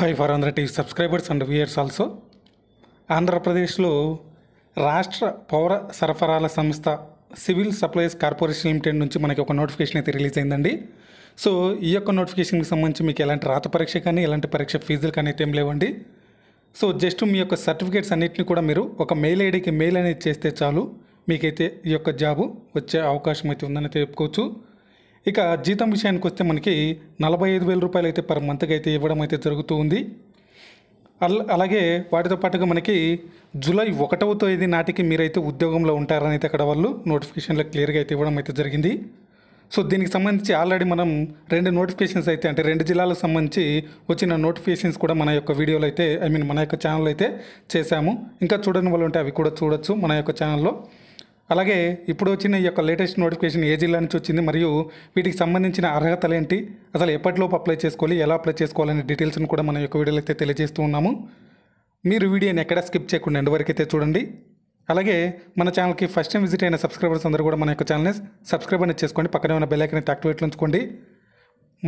High for Andhra TV subscribers and viewers also ఆంధ్రప్రదేశ్లో రాష్ట్ర పౌర సరఫరాల సంస్థ సివిల్ సప్లైస్ కార్పొరేషన్ లిమిటెడ్ నుంచి మనకి ఒక నోటిఫికేషన్ అయితే రిలీజ్ అయిందండి సో ఈ యొక్క నోటిఫికేషన్కి సంబంధించి మీకు ఎలాంటి రాత పరీక్ష కానీ ఎలాంటి పరీక్ష ఫీజులు కానీ అయితే ఏం లేవండి సో జస్ట్ మీ యొక్క సర్టిఫికేట్స్ అన్నింటినీ కూడా మీరు ఒక మెయిల్ ఐడికి మెయిల్ అనేది చేస్తే చాలు మీకైతే ఈ యొక్క జాబు వచ్చే అవకాశం అయితే ఉందని చెప్పుకోవచ్చు ఇక జీతం విషయానికి వస్తే మనకి నలభై ఐదు వేల రూపాయలు అయితే పర్ మంత్కి అయితే ఇవ్వడం అయితే జరుగుతూ ఉంది అలాగే వాటితో పాటుగా మనకి జూలై ఒకటవ తేదీ నాటికి మీరైతే ఉద్యోగంలో ఉంటారని అయితే అక్కడ వాళ్ళు నోటిఫికేషన్లో క్లియర్గా అయితే ఇవ్వడం అయితే జరిగింది సో దీనికి సంబంధించి ఆల్రెడీ మనం రెండు నోటిఫికేషన్స్ అయితే అంటే రెండు జిల్లాలకు సంబంధించి వచ్చిన నోటిఫికేషన్స్ కూడా మన యొక్క వీడియోలో అయితే ఐ మీన్ మన యొక్క ఛానల్ అయితే చేశాము ఇంకా చూడని వాళ్ళు ఉంటే అవి కూడా చూడొచ్చు మన యొక్క ఛానల్లో అలాగే ఇప్పుడు వచ్చిన ఈ యొక్క లేటెస్ట్ నోటిఫికేషన్ ఏ జిల్లా నుంచి వచ్చింది మరియు వీటికి సంబంధించిన అర్హతలు ఏంటి అసలు ఎప్పటిలోపు అప్లై చేసుకోవాలి ఎలా అప్లై చేసుకోవాలనే డీటెయిల్స్ని కూడా మనం యొక్క వీడియోలో అయితే తెలియజేస్తూ ఉన్నాము మీరు వీడియోని ఎక్కడ స్కిప్ చేయకుండా ఎండ్ వరకు అయితే చూడండి అలాగే మన ఛానల్కి ఫస్ట్ టైం విజిట్ అయిన సబ్స్క్రైబర్స్ అందరూ కూడా మన యొక్క ఛానల్ని సబ్స్క్రైబ్ అనేది చేసుకోండి పక్కనే ఉన్న బెల్ ఐకన్ అయితే యాక్టివేట్ ఉంచుకోండి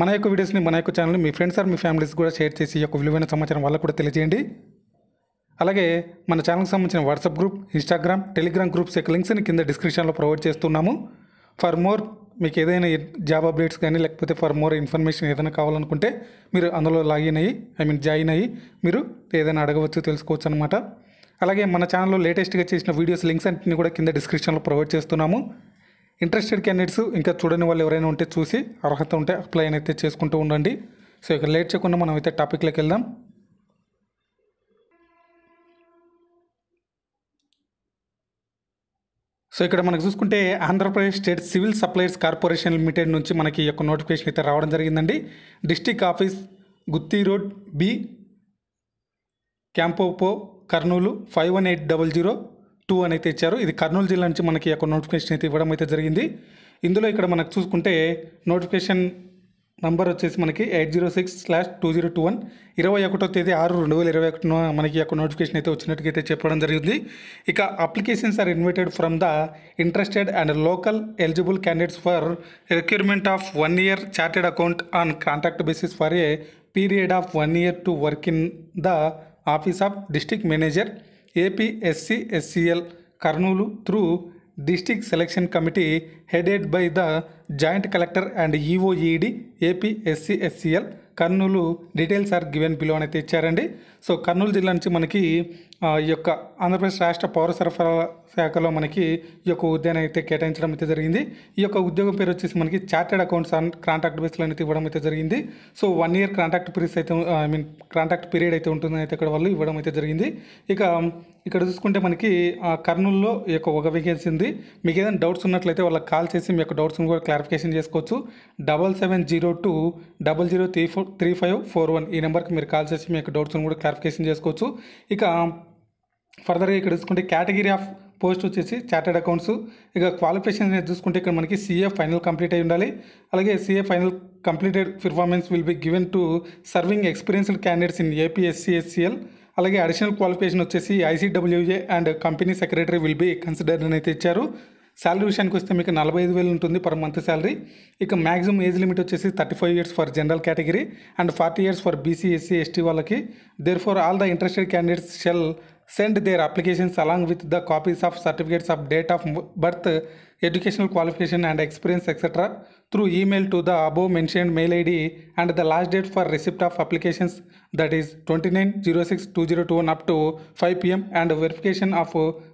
మన యొక్క వీడియోస్ని మన యొక్క ఛానల్ని మీ ఫ్రెండ్స్ ఆర్ మీ ఫ్యామిలీస్ కూడా షేర్ చేసి ఈ యొక్క విలువైన సమాచారం వాళ్ళకు కూడా తెలియజేయండి అలాగే మన ఛానల్కి సంబంధించిన WhatsApp group Instagram Telegram groups యొక్క లింక్స్ని కింద డిస్క్రిప్షన్లో ప్రొవైడ్ చేస్తున్నాము ఫర్ మోర్ మీకు ఏదైనా జాబ్ అప్డేట్స్ కానీ లేకపోతే ఫర్ మోర్ ఇన్ఫర్మేషన్ ఏదైనా కావాలనుకుంటే మీరు అందులో లాగిన్ అయ్యి ఐ మీన్ జాయిన్ అయ్యి మీరు ఏదైనా అడగవచ్చు తెలుసుకోవచ్చు అనమాట అలాగే మన ఛానల్లో లేటెస్ట్గా చేసిన వీడియోస్ లింక్స్ అన్నింటినీ కూడా కింద డిస్క్రిప్షన్లో ప్రొవైడ్ చేస్తున్నాము ఇంట్రెస్టెడ్ క్యాండిడేట్స్ ఇంకా చూడని వాళ్ళు ఎవరైనా ఉంటే చూసి అర్హత ఉంటే అప్లై అయితే చేసుకుంటూ ఉండండి సో ఇక లేట్ చేయకుండా మనం అయితే టాపిక్లోకి వెళ్దాం సో ఇక్కడ మనకు చూసుకుంటే Andhra Pradesh state civil suppliers corporation limited నుంచి మనకి యొక్క నోటిఫికేషన్ అయితే రావడం జరిగిందండి district office Gutti road B క్యాంపోపో Kurnool five one eight double zero two అని అయితే ఇచ్చారు ఇది కర్నూలు జిల్లా నుంచి మనకి యొక్క నోటిఫికేషన్ అయితే ఇవ్వడం అయితే జరిగింది ఇందులో ఇక్కడ మనకు చూసుకుంటే నోటిఫికేషన్ నంబర్ వచ్చేసి మనకి eight zero six slash two zero two one ఇరవై ఒకటో తేదీ ఆరు రెండు వేల ఇరవై ఒకటిన మనకి యొక్క నోటిఫికేషన్ అయితే వచ్చినట్టుగా అయితే చెప్పడం జరిగింది ఇక applications are invited from the interested and local eligible candidates for recruitment of one year chartered account on contract basis for a period of one year to work in the office of district manager APSC SCL Kurnool through district selection committee headed by the joint collector and EOED AP SC SCL Kurnool details are given below అయితే ఇచ్చారండి so Kurnool జిల్లా నుంచి మనకి ఈ యొక్క ఆంధ్రప్రదేశ్ రాష్ట్ర పౌర సరఫరా శాఖలో మనకి ఈ యొక్క ఉద్యానం అయితే కేటాయించడం అయితే జరిగింది ఈ యొక్క ఉద్యోగం పేరు వచ్చేసి మనకి చార్టెడ్ అకౌంట్స్ అండ్ కాంట్రాక్ట్ బేస్లో అయితే ఇవ్వడం అయితే జరిగింది so one year contract periods అయితే ఐ మీన్ కాంట్రాక్ట్ పీరియడ్ అయితే ఉంటుందని అయితే ఇక్కడ వాళ్ళు ఇవ్వడం అయితే జరిగింది ఇక ఇక్కడ చూసుకుంటే మనకి కర్నూలులో ఈ యొక్క ఒక వేకెన్సీ ఉంది మీకు ఏదైనా డౌట్స్ ఉన్నట్లయితే వాళ్ళకి కాల్ చేసి మీ యొక్క డౌట్స్ని కూడా క్లారిఫికేషన్ చేసుకోవచ్చు double seven zero two double zero three four three five four one ఈ నెంబర్కి మీరు కాల్ చేసి మీ యొక్క డౌట్స్ని కూడా క్లారిఫికేషన్ చేసుకోవచ్చు ఇక ఫర్దర్గా ఇక్కడ చూసుకుంటే కేటగిరీ ఆఫ్ పోస్ట్ వచ్చేసి చార్టెడ్ అకౌంట్స్ ఇక క్వాలిఫికేషన్ అనేది చూసుకుంటే ఇక్కడ మనకి సీఏ ఫైనల్ కంప్లీట్ అయి ఉండాలి అలాగే CA final completed performance will be given to serving experienced candidates in APSCSCL అలాగే అడిషనల్ క్వాలిఫికేషన్ వచ్చేసి ICWA and company secretary will be considered అని అయితే ఇచ్చారు శాలరీ విషయానికి వస్తే మీకు నలభై ఐదు వేలు ఉంటుంది పర్ మంత్ శాలరీ ఇక మ్యాక్సిమం ఏజ్ లిమిట్ వచ్చేసి thirty five years for general category and forty years for BC SC ST వాళ్ళకి there for all the interested candidates shall send their applications along with the copies of certificates of date of birth, educational qualification and experience etc. through email to the above mentioned mail ID and the last date for receipt of applications that is 29062021 up to 5 pm and verification of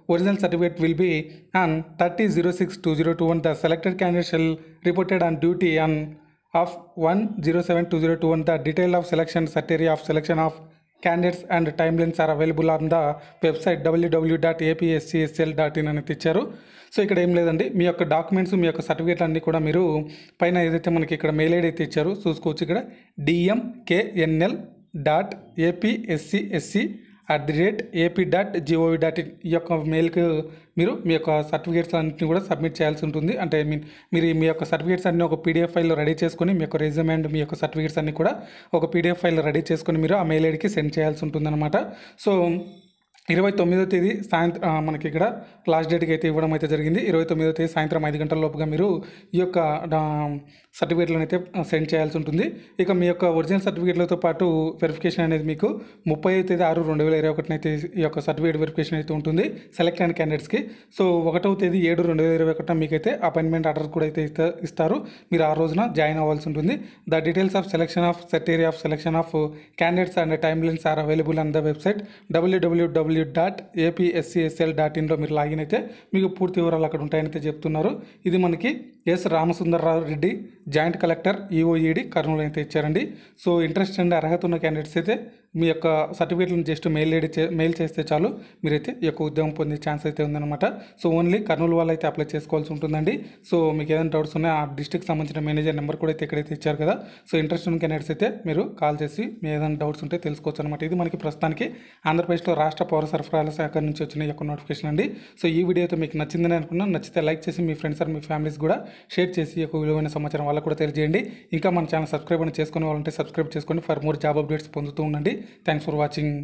original certificate will be on 30062021. The selected candidate shall reported on duty on of 1072021 the detail of selection criteria of selection of candidates and timelines are available on the website W W dot APSCSL dot in అని తెచ్చారు so ఇక్కడ ఏం లేదండి మీ యొక్క documents మీ యొక్క certificate అన్నీ కూడా మీరు పైన ఏదైతే మనకి ఇక్కడ మెయిల్ ఐడి అయితే ఇచ్చారు చూసుకోవచ్చు ఇక్కడ DMKNL dot APSCSC at the rate AP dot GOV dot in ఈ యొక్క మెయిల్కి మీరు మీ యొక్క సర్టిఫికేట్స్ అన్నింటినీ కూడా సబ్మిట్ చేయాల్సి ఉంటుంది అంటే ఐ మీన్ మీరు మీ యొక్క సర్టిఫికేట్స్ అన్ని ఒక పీడిఎఫ్ ఫైల్లో రెడీ చేసుకొని మీ యొక్క రెజ్యూమ్ అండ్ మీ యొక్క సర్టిఫికేట్స్ అన్ని కూడా ఒక పీడిఎఫ్ ఫైల్లో రెడీ చేసుకొని మీరు ఆ మెయిల్ ఐడికి సెండ్ చేయాల్సి ఉంటుందన్నమాట సో ఇరవై తొమ్మిదో తేదీ సాయంత్రం మనకి ఇక్కడ లాస్ట్ డేట్కి అయితే ఇవ్వడం అయితే జరిగింది ఇరవై తొమ్మిదో తేదీ సాయంత్రం ఐదు గంటల లోపుగా మీరు ఈ యొక్క సర్టిఫికేట్లను అయితే సెండ్ చేయాల్సి ఉంటుంది ఇక మీ యొక్క ఒరిజినల్ సర్టిఫికేట్లతో పాటు వెరిఫికేషన్ అనేది మీకు ముప్పై తేదీ ఆరు రెండు వేల ఇరవై ఒకటిన అయితే ఈ యొక్క సర్టిఫికేట్ వెరిఫికేషన్ అయితే ఉంటుంది సెలెక్ట్ అయిన క్యాండిడేట్స్కి సో ఒకటవ తేదీ ఏడు రెండు వేల ఇరవై ఒకటిన మీకైతే అపాయింట్మెంట్ ఆర్డర్ కూడా అయితే ఇస్తారు మీరు ఆ రోజున జాయిన్ అవ్వాల్సి ఉంటుంది the details of selection of criteria of selection of candidates and timelines are available on the website W W W W dot APSCSL dot ఇన్లో మీరు లాగిన్ అయితే మీకు పూర్తి వివరాలు అక్కడ ఉంటాయని అయితే చెప్తున్నారు ఇది మనకి S Ramasundararao Reddy joint collector EOED e e Kurnool అయితే ఇచ్చారండి సో ఇంట్రెస్ట్ అండ్ అర్హత ఉన్న క్యాండిడేట్స్ అయితే మీ యొక్క సర్టిఫికేట్లను జస్ట్ మెయిల్ ఐడి మెయిల్ చేస్తే చాలు మీరైతే ఈ యొక్క ఉద్యోగం పొందే ఛాన్స్ అయితే ఉందన్నమాట సో ఓన్లీ కర్నూలు వాళ్ళు అయితే అప్లై చేసుకోవాల్సి ఉంటుందండి సో మీకు ఏదైనా డౌట్స్ ఉన్నాయో ఆ డిస్టిక్ సంబంధించిన మేనేజర్ నెంబర్ కూడా అయితే ఇక్కడైతే ఇచ్చారు కదా సో ఇంట్రెస్ట్ ఉన్న క్యాండిడేట్స్ అయితే మీరు కాల్ చేసి మీ ఏదైనా డౌట్స్ ఉంటే తెలుసుకోవచ్చు అనమాట ఇది మనకి ప్రస్తుతానికి ఆంధ్రప్రదేశ్లో రాష్ట్ర పౌర సరఫరాల శాఖ నుంచి వచ్చిన యొక్క నోటిఫికేషన్ అండి సో ఈ వీడియో అయితే మీకు నచ్చిందని అనుకున్నాను నచ్చితే లైక్ చేసి మీ ఫ్రెండ్స్ అండ్ మీ ఫ్యామిలీస్ కూడా షేర్ చేసి ఒక విలువైన సమాచారం వాళ్ళకు కూడా తెలియజేయండి ఇంకా మన ఛానల్ సబ్స్క్రైబ్ అని చేసుకునే వాళ్ళంటే సబ్స్క్రైబ్ చేసుకోండి ఫర్ మోర్ జాబ్ అప్డేట్స్ పొందుతూ ఉండండి థ్యాంక్స్ ఫర్ వాచింగ్